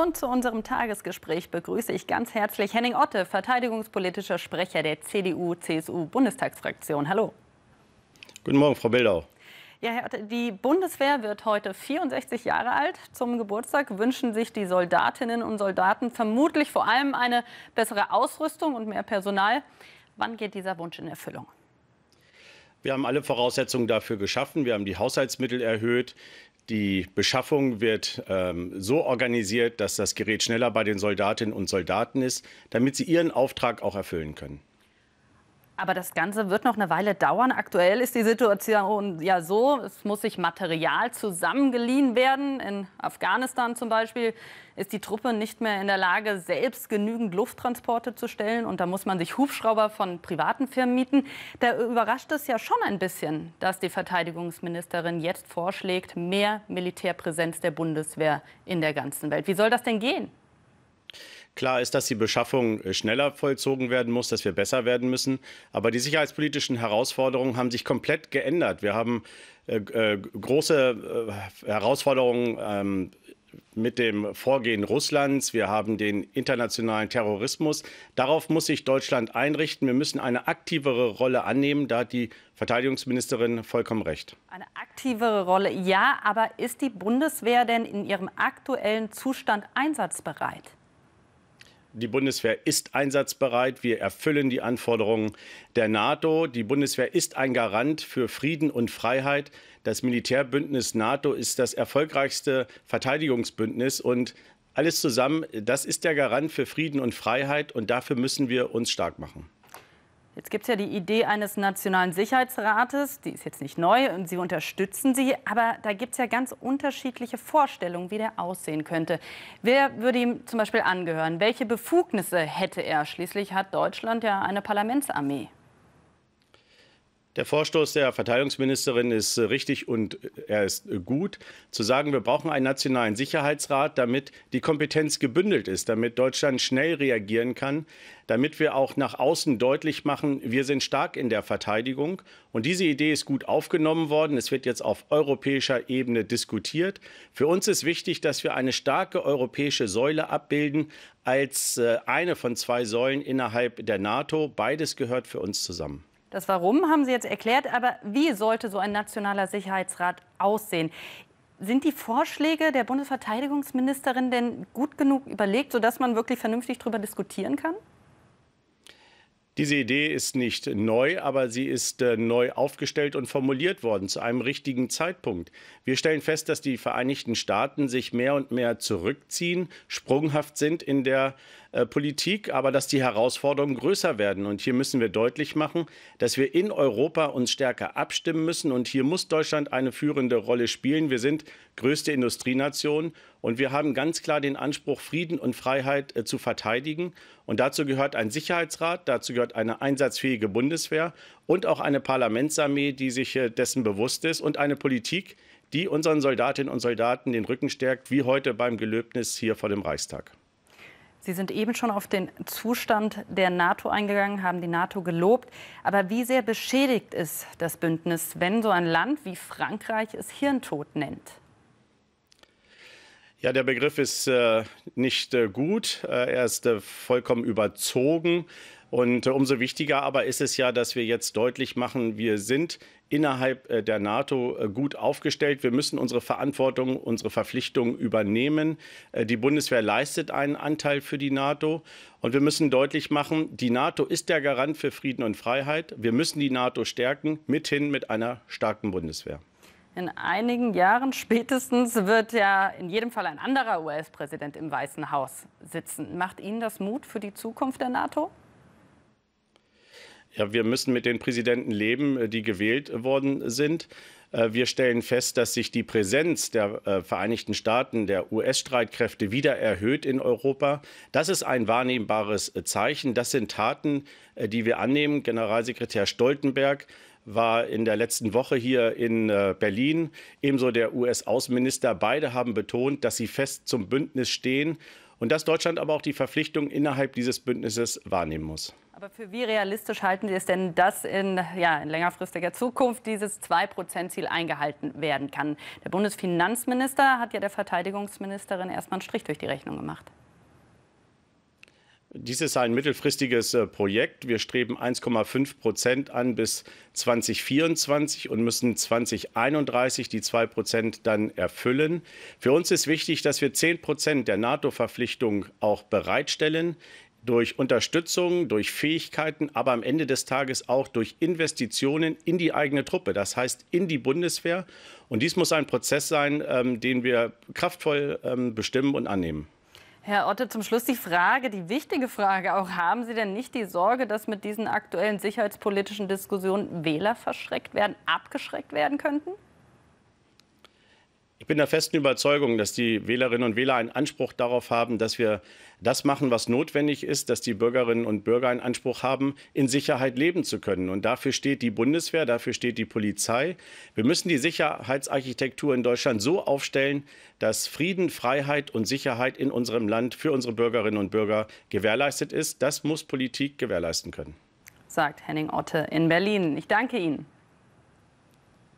Und zu unserem Tagesgespräch begrüße ich ganz herzlich Henning Otte, verteidigungspolitischer Sprecher der CDU-CSU-Bundestagsfraktion. Hallo. Guten Morgen, Frau Bildau. Ja, Herr Otte, die Bundeswehr wird heute 64 Jahre alt. Zum Geburtstag wünschen sich die Soldatinnen und Soldaten vermutlich vor allem eine bessere Ausrüstung und mehr Personal. Wann geht dieser Wunsch in Erfüllung? Wir haben alle Voraussetzungen dafür geschaffen. Wir haben die Haushaltsmittel erhöht. Die Beschaffung wird ähm, so organisiert, dass das Gerät schneller bei den Soldatinnen und Soldaten ist, damit sie ihren Auftrag auch erfüllen können. Aber das Ganze wird noch eine Weile dauern. Aktuell ist die Situation ja so, es muss sich Material zusammengeliehen werden. In Afghanistan zum Beispiel ist die Truppe nicht mehr in der Lage, selbst genügend Lufttransporte zu stellen. Und da muss man sich Hubschrauber von privaten Firmen mieten. Da überrascht es ja schon ein bisschen, dass die Verteidigungsministerin jetzt vorschlägt, mehr Militärpräsenz der Bundeswehr in der ganzen Welt. Wie soll das denn gehen? Klar ist, dass die Beschaffung äh, schneller vollzogen werden muss, dass wir besser werden müssen. Aber die sicherheitspolitischen Herausforderungen haben sich komplett geändert. Wir haben äh, äh, große äh, Herausforderungen ähm, mit dem Vorgehen Russlands, wir haben den internationalen Terrorismus. Darauf muss sich Deutschland einrichten. Wir müssen eine aktivere Rolle annehmen. Da hat die Verteidigungsministerin vollkommen recht. Eine aktivere Rolle, ja, aber ist die Bundeswehr denn in ihrem aktuellen Zustand einsatzbereit? Die Bundeswehr ist einsatzbereit. Wir erfüllen die Anforderungen der NATO. Die Bundeswehr ist ein Garant für Frieden und Freiheit. Das Militärbündnis NATO ist das erfolgreichste Verteidigungsbündnis und alles zusammen, das ist der Garant für Frieden und Freiheit und dafür müssen wir uns stark machen. Jetzt gibt es ja die Idee eines Nationalen Sicherheitsrates, die ist jetzt nicht neu und Sie unterstützen sie, aber da gibt es ja ganz unterschiedliche Vorstellungen, wie der aussehen könnte. Wer würde ihm zum Beispiel angehören? Welche Befugnisse hätte er? Schließlich hat Deutschland ja eine Parlamentsarmee. Der Vorstoß der Verteidigungsministerin ist äh, richtig und äh, er ist äh, gut. Zu sagen, wir brauchen einen nationalen Sicherheitsrat, damit die Kompetenz gebündelt ist, damit Deutschland schnell reagieren kann, damit wir auch nach außen deutlich machen, wir sind stark in der Verteidigung. Und diese Idee ist gut aufgenommen worden. Es wird jetzt auf europäischer Ebene diskutiert. Für uns ist wichtig, dass wir eine starke europäische Säule abbilden als eine von zwei Säulen innerhalb der NATO. Beides gehört für uns zusammen. Das Warum haben Sie jetzt erklärt, aber wie sollte so ein nationaler Sicherheitsrat aussehen? Sind die Vorschläge der Bundesverteidigungsministerin denn gut genug überlegt, sodass man wirklich vernünftig darüber diskutieren kann? Diese Idee ist nicht neu, aber sie ist äh, neu aufgestellt und formuliert worden zu einem richtigen Zeitpunkt. Wir stellen fest, dass die Vereinigten Staaten sich mehr und mehr zurückziehen, sprunghaft sind in der äh, Politik, aber dass die Herausforderungen größer werden. Und hier müssen wir deutlich machen, dass wir in Europa uns stärker abstimmen müssen. Und hier muss Deutschland eine führende Rolle spielen. Wir sind größte Industrienation und wir haben ganz klar den Anspruch, Frieden und Freiheit äh, zu verteidigen. Und dazu gehört ein Sicherheitsrat, dazu gehört eine einsatzfähige Bundeswehr und auch eine Parlamentsarmee, die sich äh, dessen bewusst ist und eine Politik, die unseren Soldatinnen und Soldaten den Rücken stärkt, wie heute beim Gelöbnis hier vor dem Reichstag. Sie sind eben schon auf den Zustand der NATO eingegangen, haben die NATO gelobt. Aber wie sehr beschädigt ist das Bündnis, wenn so ein Land wie Frankreich es Hirntod nennt? Ja, der Begriff ist äh, nicht äh, gut. Äh, er ist äh, vollkommen überzogen. Und äh, umso wichtiger aber ist es ja, dass wir jetzt deutlich machen, wir sind innerhalb äh, der NATO gut aufgestellt. Wir müssen unsere Verantwortung, unsere Verpflichtung übernehmen. Die Bundeswehr leistet einen Anteil für die NATO. Und wir müssen deutlich machen, die NATO ist der Garant für Frieden und Freiheit. Wir müssen die NATO stärken, mithin mit einer starken Bundeswehr. In einigen Jahren spätestens wird ja in jedem Fall ein anderer US-Präsident im Weißen Haus sitzen. Macht Ihnen das Mut für die Zukunft der NATO? Ja, wir müssen mit den Präsidenten leben, äh, die gewählt worden sind. Äh, wir stellen fest, dass sich die Präsenz der äh, Vereinigten Staaten, der US-Streitkräfte wieder erhöht in Europa. Das ist ein wahrnehmbares Zeichen. Das sind Taten, die wir annehmen. Generalsekretär Stoltenberg war in der letzten Woche hier in Berlin, ebenso der US-Außenminister. Beide haben betont, dass sie fest zum Bündnis stehen und dass Deutschland aber auch die Verpflichtung innerhalb dieses Bündnisses wahrnehmen muss. Aber für wie realistisch halten Sie es denn, dass in, ja, in längerfristiger Zukunft dieses 2-Prozent-Ziel eingehalten werden kann? Der Bundesfinanzminister hat ja der Verteidigungsministerin erstmal einen Strich durch die Rechnung gemacht. Dies ist ein mittelfristiges äh, Projekt. Wir streben 1,5 Prozent an bis 2024 und müssen 2031 die 2 Prozent dann erfüllen. Für uns ist wichtig, dass wir 10 Prozent der NATO-Verpflichtung auch bereitstellen durch Unterstützung, durch Fähigkeiten, aber am Ende des Tages auch durch Investitionen in die eigene Truppe, das heißt in die Bundeswehr. Und dies muss ein Prozess sein, ähm, den wir kraftvoll ähm, bestimmen und annehmen. Herr Otte, zum Schluss die Frage, die wichtige Frage auch, haben Sie denn nicht die Sorge, dass mit diesen aktuellen sicherheitspolitischen Diskussionen Wähler verschreckt werden, abgeschreckt werden könnten? Ich bin der festen Überzeugung, dass die Wählerinnen und Wähler einen Anspruch darauf haben, dass wir das machen, was notwendig ist, dass die Bürgerinnen und Bürger einen Anspruch haben, in Sicherheit leben zu können. Und dafür steht die Bundeswehr, dafür steht die Polizei. Wir müssen die Sicherheitsarchitektur in Deutschland so aufstellen, dass Frieden, Freiheit und Sicherheit in unserem Land für unsere Bürgerinnen und Bürger gewährleistet ist. Das muss Politik gewährleisten können. Sagt Henning Otte in Berlin. Ich danke Ihnen.